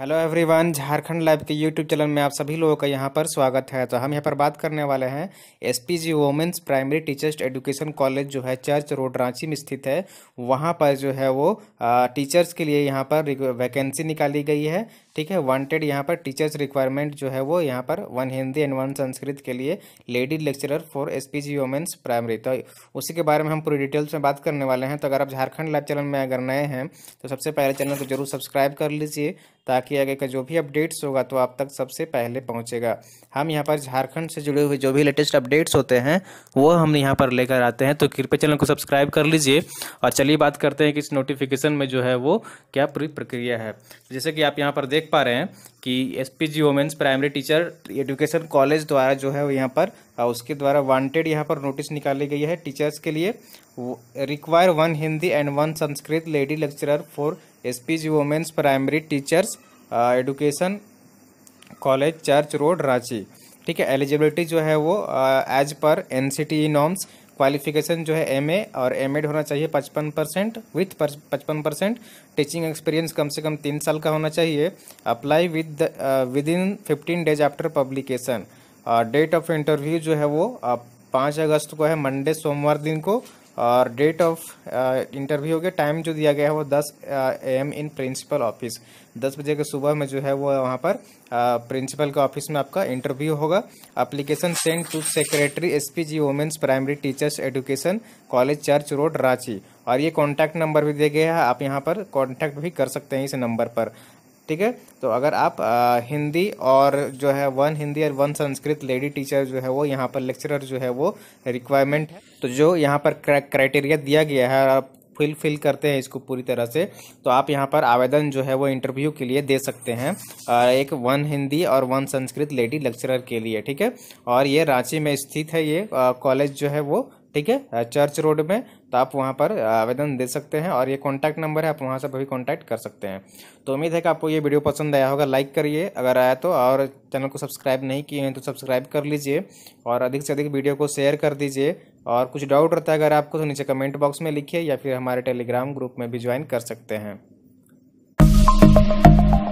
hello everyone Jharkhand live के YouTube channel में आप सभी लोगों का यहाँ पर स्वागत है तो हम यहाँ पर बात करने वाले हैं SPG womens primary teachers education college जो है चर्च रोड रांची में स्थित है वहाँ पर जो है वो टीचर्स के लिए यहाँ पर वैकेंसी निकाली गई है ठीक है वांटेड यहाँ पर टीचर्स रिक्वायरमेंट जो है वो यहाँ पर one Hindi and one Sanskrit के लिए lady lecturer for S P G womens primary तो उसी के बारे में हम पूरी डिटेल्स में बात करने वाले हैं तो अगर आप झारखंड लाइव चैनल में अगर नए हैं तो सबसे पहले चैनल को जरूर सब्सक्राइब कर लीजिए ताकि आगे का जो भी अपडेट्स होगा तो आप तक सबसे पहले पहुँचेगा हम यहाँ पर झारखंड से जुड़े हुए जो भी लेटेस्ट अपडेट्स होते हैं वो हम यहाँ पर लेकर आते हैं तो कृपया चैनल को सब्सक्राइब कर लीजिए और चलिए बात करते हैं कि इस नोटिफिकेशन में जो है वो क्या पूरी प्रक्रिया है जैसे कि आप यहाँ पर देख देख पा रहे हैं कि S P G womens primary teacher education college द्वारा जो है यहाँ पर उसके द्वारा वांटेड यहाँ पर नोटिस निकाली गई है टीचर्स के लिए require one Hindi and one Sanskrit lady lecturer for S P G womens primary teachers education college church road Ranchi ठीक है एलिजिबिलिटी जो है वो एज पर N C T E norms qualification जो है एमए और एमएड होना चाहिए पचपन परसेंट विथ पचपन परसेंट टीचिंग एक्सपीरियंस कम से कम तीन साल का होना चाहिए apply with within fifteen days after publication date of interview जो है वो uh, पाँच अगस्त को है मंडे सोमवार दिन को और डेट ऑफ इंटरव्यू हो गया टाइम जो दिया गया है वो दस A M in principal office दस बजे के सुबह में जो है वो वहाँ पर प्रिंसिपल uh, के ऑफिस में आपका इंटरव्यू होगा application send to secretary S P G womens primary teachers education college church road Ranchi और ये कॉन्टैक्ट नंबर भी दिया गया है आप यहाँ पर कॉन्टैक्ट भी कर सकते हैं इस नंबर पर ठीक है तो अगर आप आ, हिंदी और जो है वन हिंदी और वन संस्कृत लेडी टीचर जो है वो यहाँ पर लेक्चरर जो है वो रिक्वायरमेंट है तो जो यहाँ पर क्राइटेरिया दिया गया है आप फिल फिल करते हैं इसको पूरी तरह से तो आप यहाँ पर आवेदन जो है वो इंटरव्यू के लिए दे सकते हैं एक वन हिंदी और वन संस्कृत लेडी लेक्चरर के लिए ठीक है और ये रांची में स्थित है ये कॉलेज जो है वो ठीक है चर्च रोड में तो आप वहाँ पर आवेदन दे सकते हैं और ये कॉन्टैक्ट नंबर है आप वहाँ से भी कॉन्टैक्ट कर सकते हैं तो उम्मीद है कि आपको ये वीडियो पसंद आया होगा लाइक करिए अगर आया तो और चैनल को सब्सक्राइब नहीं किए हैं तो सब्सक्राइब कर लीजिए और अधिक से अधिक वीडियो को शेयर कर दीजिए और कुछ डाउट रहता है अगर आपको तो नीचे कमेंट बॉक्स में लिखिए या फिर हमारे टेलीग्राम ग्रुप में भी ज्वाइन कर सकते हैं